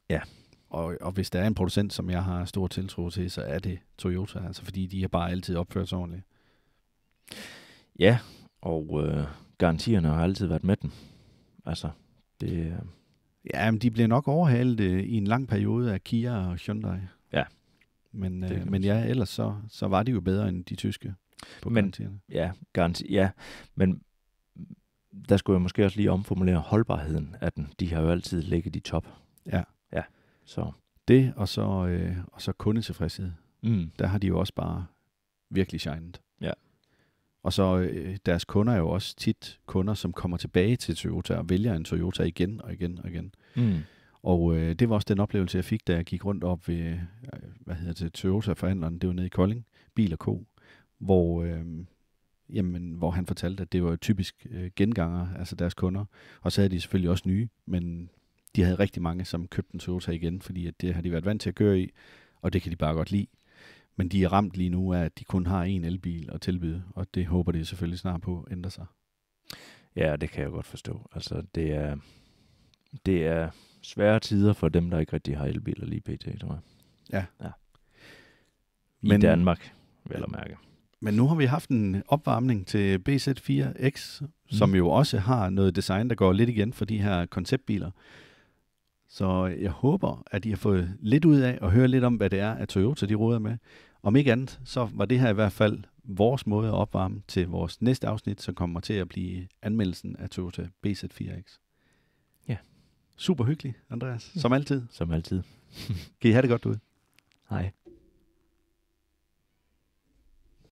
Ja, og, og hvis der er en producent, som jeg har stor tiltro til, så er det Toyota, altså fordi de har bare altid opført sig ordentligt. Ja, og øh, garantierne har altid været med dem. Altså, det... Øh... Ja, men de bliver nok overhalet øh, i en lang periode af Kia og Hyundai. Ja. Men, øh, men ja, ellers så, så var de jo bedre end de tyske på men, garantierne. Ja, garanti, ja, men der skulle jeg måske også lige omformulere holdbarheden af den. De har jo altid ligget i top. Ja. Så det, og så, øh, og så kundetilfredshed. Mm. Der har de jo også bare virkelig shined. Ja. Og så øh, deres kunder er jo også tit kunder, som kommer tilbage til Toyota og vælger en Toyota igen og igen og igen. Mm. Og øh, det var også den oplevelse, jeg fik, da jeg gik rundt op ved, øh, hvad hedder det, Toyota-forhandleren, det var nede i Kolding, Bil og Co., hvor, øh, jamen, hvor han fortalte, at det var typisk øh, genganger, altså deres kunder. Og så havde de selvfølgelig også nye, men de havde rigtig mange, som købte en Toyota igen, fordi at det har de været vant til at køre i, og det kan de bare godt lide. Men de er ramt lige nu af, at de kun har én elbil at tilbyde, og det håber de selvfølgelig snart på ændrer sig. Ja, det kan jeg godt forstå. Altså, det er, det er svære tider for dem, der ikke rigtig har elbiler lige pt, tror jeg. Ja. ja. I Men, Danmark, vel at mærke. Men nu har vi haft en opvarmning til BZ4X, som mm. jo også har noget design, der går lidt igen for de her konceptbiler. Så jeg håber, at I har fået lidt ud af at høre lidt om, hvad det er, at Toyota de råder med. Om ikke andet, så var det her i hvert fald vores måde at opvarme til vores næste afsnit, som kommer til at blive anmeldelsen af Toyota BZ4X. Ja. Super hyggelig, Andreas. Som altid. Som altid. kan I have det godt ud? Hej.